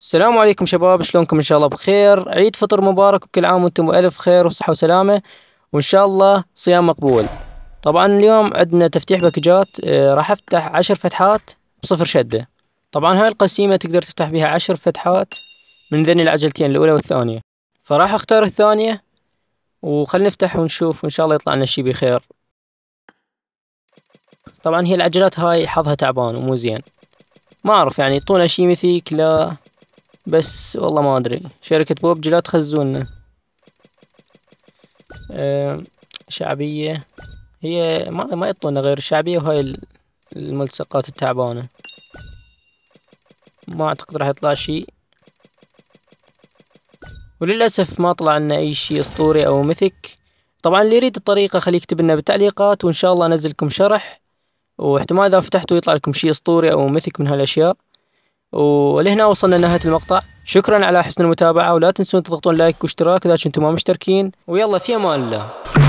السلام عليكم شباب شلونكم ان شاء الله بخير عيد فطر مبارك وكل عام وانتم بألف خير وصحة وسلامة وان شاء الله صيام مقبول طبعا اليوم عندنا تفتيح باكجات آه، راح افتح عشر فتحات بصفر شدة طبعا هاي القسيمة تقدر تفتح بها عشر فتحات من ذني العجلتين الاولى والثانية فراح اختار الثانية وخل نفتح ونشوف وان شاء الله يطلع لنا شي بخير طبعا هي العجلات هاي حظها تعبان ومو زين ما اعرف يعني يعطونا شي مثي كلا بس والله ما ادري شركة بوبجي لا تخزونا آه، شعبية هي ما ما يعطونا غير الشعبية وهاي الملصقات التعبانة ما اعتقد راح يطلع شي وللأسف ما طلع لنا أي شي أسطوري أو مثك طبعا اللي يريد الطريقة خليه يكتب لنا بالتعليقات وإن شاء الله أنزل لكم شرح واحتمال إذا فتحتوا يطلع لكم شي أسطوري أو مثك من هالأشياء ولهنا وصلنا لنهاية المقطع شكرا على حسن المتابعة ولا تنسون تضغطون لايك واشتراك إذا كنتم ما مشتركين ويلا في أمان الله